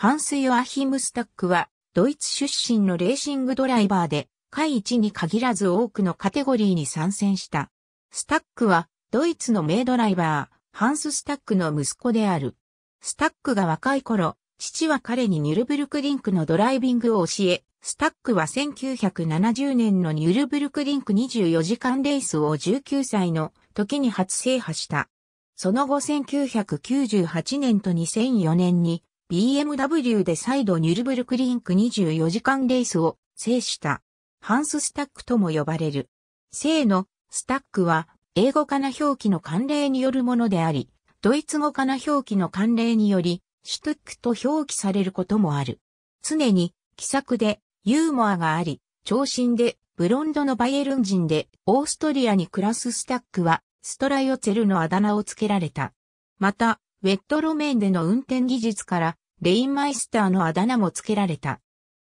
ハンス・ヨアヒムスタックは、ドイツ出身のレーシングドライバーで、会1に限らず多くのカテゴリーに参戦した。スタックは、ドイツの名ドライバー、ハンス・スタックの息子である。スタックが若い頃、父は彼にニュルブルクリンクのドライビングを教え、スタックは1970年のニュルブルクリンク24時間レースを19歳の時に初制覇した。その後1998年と2004年に BMW で再度ニュルブルクリンク24時間レースを制した。ハンススタックとも呼ばれる。正のスタックは英語化な表記の慣例によるものであり、ドイツ語化な表記の慣例により、シュトックと表記されることもある。常に気さくでユーモアがあり、長身でブロンドのバイエルン人でオーストリアに暮らすスタックはストライオツェルのあだ名を付けられた。また、ウェット路面での運転技術から、レインマイスターのあだ名も付けられた。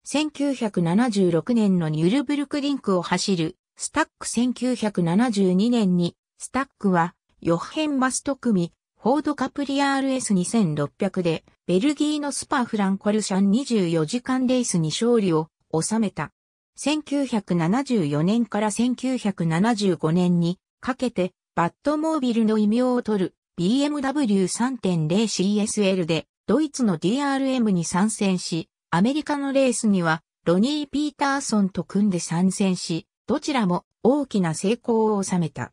1976年のニュルブルクリンクを走る、スタック1972年に、スタックは、ヨッヘンバスト組、フォードカプリア RS2600 で、ベルギーのスパフランコルシャン24時間レースに勝利を収めた。1974年から1975年にかけて、バットモービルの異名を取る BMW3.0CSL でドイツの DRM に参戦し、アメリカのレースにはロニー・ピーターソンと組んで参戦し、どちらも大きな成功を収めた。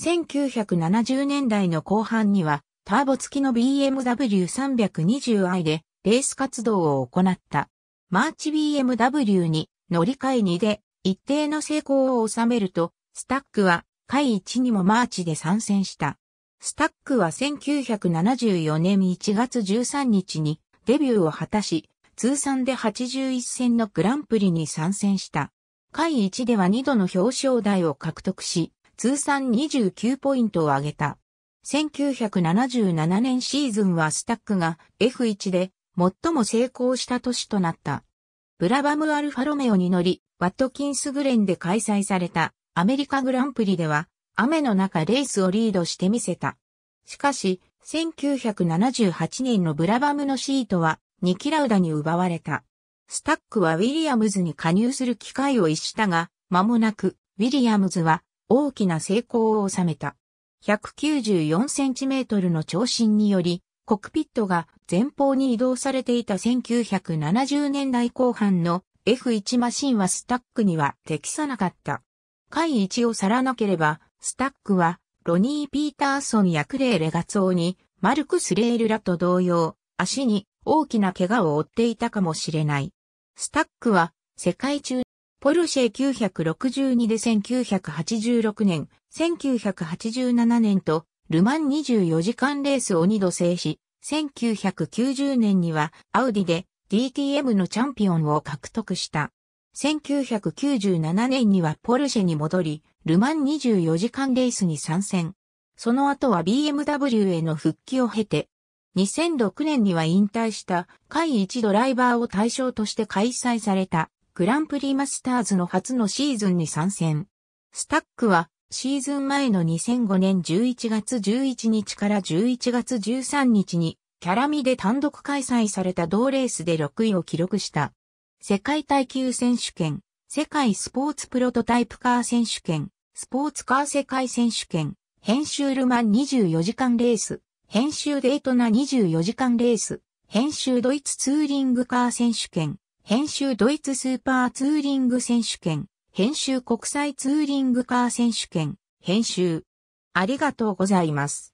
1970年代の後半にはターボ付きの BMW320i でレース活動を行った。マーチ BMW に乗り換え2で一定の成功を収めると、スタックは、回1にもマーチで参戦した。スタックは1974年1月13日にデビューを果たし、通算で81戦のグランプリに参戦した。回1では2度の表彰台を獲得し、通算29ポイントを上げた。1977年シーズンはスタックが F1 で最も成功した年となった。ブラバムアルファロメオに乗り、ワットキンスグレンで開催されたアメリカグランプリでは雨の中レースをリードしてみせた。しかし、1978年のブラバムのシートは、ニキラウダに奪われた。スタックはウィリアムズに加入する機会を逸したが、間もなく、ウィリアムズは大きな成功を収めた。194センチメートルの長身により、コクピットが前方に移動されていた1970年代後半の F1 マシンはスタックには適さなかった。回1を去らなければスタックは、ロニー・ピーターソンやクレー・レガツオに、マルクス・レールラと同様、足に大きな怪我を負っていたかもしれない。スタックは、世界中、ポルシェ962で1986年、1987年と、ルマン24時間レースを2度制し、1990年にはアウディで DTM のチャンピオンを獲得した。1997年にはポルシェに戻り、ルマン24時間レースに参戦。その後は BMW への復帰を経て、2006年には引退した会一ドライバーを対象として開催されたグランプリマスターズの初のシーズンに参戦。スタックはシーズン前の2005年11月11日から11月13日にキャラミで単独開催された同レースで6位を記録した。世界耐久選手権世界スポーツプロトタイプカー選手権、スポーツカー世界選手権、編集ルマン24時間レース、編集デートナ24時間レース、編集ドイツツーリングカー選手権、編集ドイツスーパーツーリング選手権、編集国際ツーリングカー選手権、編集。ありがとうございます。